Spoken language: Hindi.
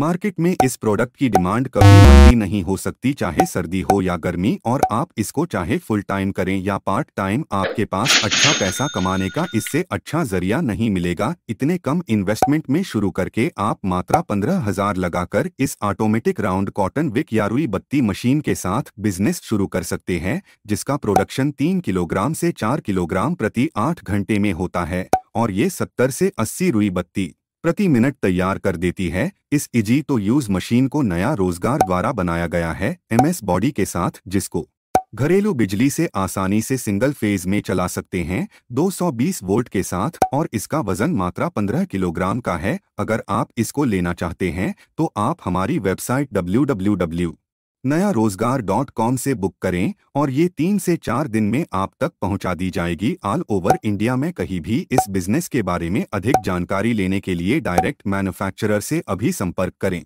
मार्केट में इस प्रोडक्ट की डिमांड कभी मंदी नहीं हो सकती चाहे सर्दी हो या गर्मी और आप इसको चाहे फुल टाइम करें या पार्ट टाइम आपके पास अच्छा पैसा कमाने का इससे अच्छा जरिया नहीं मिलेगा इतने कम इन्वेस्टमेंट में शुरू करके आप मात्रा पंद्रह हजार लगाकर इस ऑटोमेटिक राउंड कॉटन विक या रुई बत्ती मशीन के साथ बिजनेस शुरू कर सकते हैं जिसका प्रोडक्शन तीन किलोग्राम ऐसी चार किलोग्राम प्रति आठ घंटे में होता है और ये सत्तर ऐसी अस्सी रुई बत्ती प्रति मिनट तैयार कर देती है इस इजी e तो यूज मशीन को नया रोजगार द्वारा बनाया गया है एमएस बॉडी के साथ जिसको घरेलू बिजली से आसानी से सिंगल फेज में चला सकते हैं 220 वोल्ट के साथ और इसका वजन मात्रा 15 किलोग्राम का है अगर आप इसको लेना चाहते हैं तो आप हमारी वेबसाइट डब्ल्यू नया रोजगार डॉट कॉम से बुक करें और ये तीन से चार दिन में आप तक पहुंचा दी जाएगी ऑल ओवर इंडिया में कहीं भी इस बिजनेस के बारे में अधिक जानकारी लेने के लिए डायरेक्ट मैन्युफैक्चरर से अभी संपर्क करें